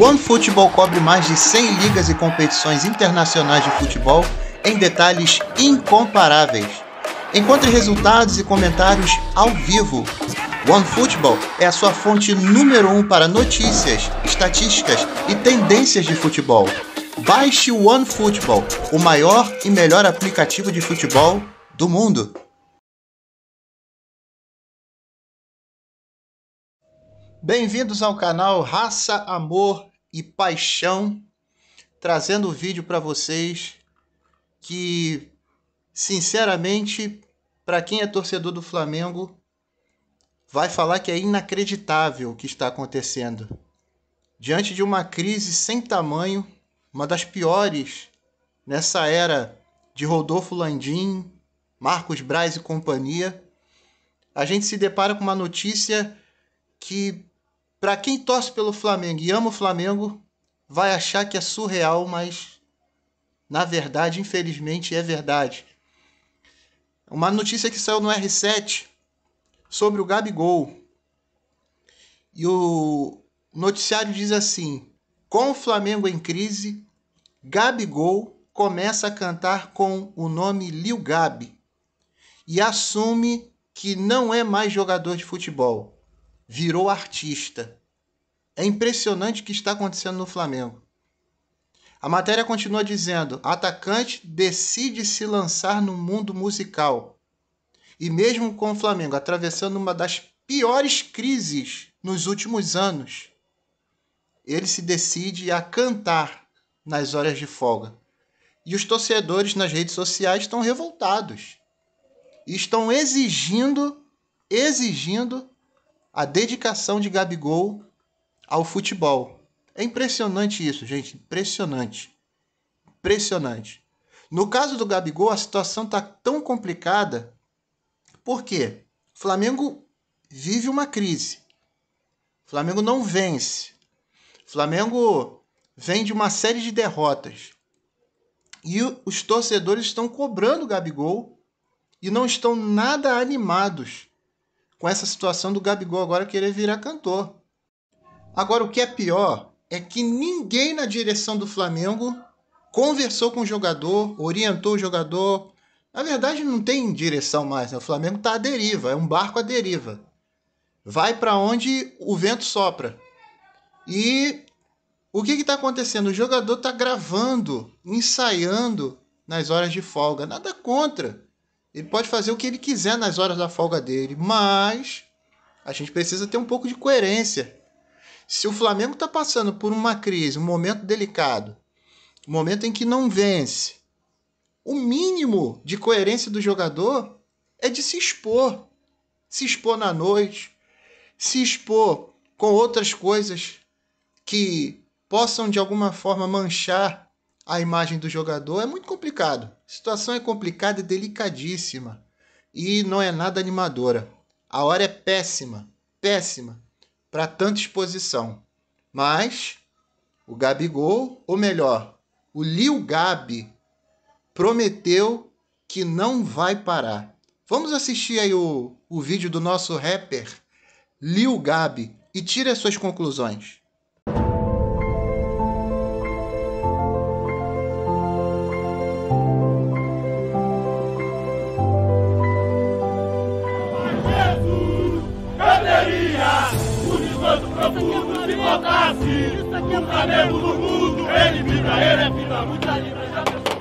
One OneFootball cobre mais de 100 ligas e competições internacionais de futebol em detalhes incomparáveis. Encontre resultados e comentários ao vivo. OneFootball é a sua fonte número um para notícias, estatísticas e tendências de futebol. Baixe o OneFootball, o maior e melhor aplicativo de futebol do mundo. Bem-vindos ao canal Raça, Amor e Paixão, trazendo o vídeo para vocês que, sinceramente, para quem é torcedor do Flamengo, vai falar que é inacreditável o que está acontecendo. Diante de uma crise sem tamanho, uma das piores nessa era de Rodolfo Landim, Marcos Braz e companhia, a gente se depara com uma notícia que para quem torce pelo Flamengo e ama o Flamengo, vai achar que é surreal, mas na verdade, infelizmente, é verdade. Uma notícia que saiu no R7 sobre o Gabigol. E o noticiário diz assim: com o Flamengo em crise, Gabigol começa a cantar com o nome Lil Gabi e assume que não é mais jogador de futebol virou artista. É impressionante o que está acontecendo no Flamengo. A matéria continua dizendo: atacante decide se lançar no mundo musical. E mesmo com o Flamengo atravessando uma das piores crises nos últimos anos, ele se decide a cantar nas horas de folga. E os torcedores nas redes sociais estão revoltados. E estão exigindo, exigindo a dedicação de Gabigol ao futebol. É impressionante isso, gente, impressionante. Impressionante. No caso do Gabigol, a situação tá tão complicada. Por quê? O Flamengo vive uma crise. O Flamengo não vence. O Flamengo vem de uma série de derrotas. E os torcedores estão cobrando o Gabigol e não estão nada animados com essa situação do Gabigol agora querer virar cantor. Agora, o que é pior é que ninguém na direção do Flamengo conversou com o jogador, orientou o jogador. Na verdade, não tem direção mais. Né? O Flamengo está à deriva, é um barco à deriva. Vai para onde o vento sopra. E o que está acontecendo? O jogador está gravando, ensaiando nas horas de folga. Nada contra. Ele pode fazer o que ele quiser nas horas da folga dele, mas a gente precisa ter um pouco de coerência. Se o Flamengo está passando por uma crise, um momento delicado, um momento em que não vence, o mínimo de coerência do jogador é de se expor. Se expor na noite, se expor com outras coisas que possam de alguma forma manchar a imagem do jogador, é muito complicado. A situação é complicada e delicadíssima. E não é nada animadora. A hora é péssima, péssima para tanta exposição. Mas o Gabigol, ou melhor, o Lil Gabi, prometeu que não vai parar. Vamos assistir aí o, o vídeo do nosso rapper Lil Gabi e tire as suas conclusões. se botasse o cabelo do mundo, ele vibra, ele é vida, muita libra, já pensou.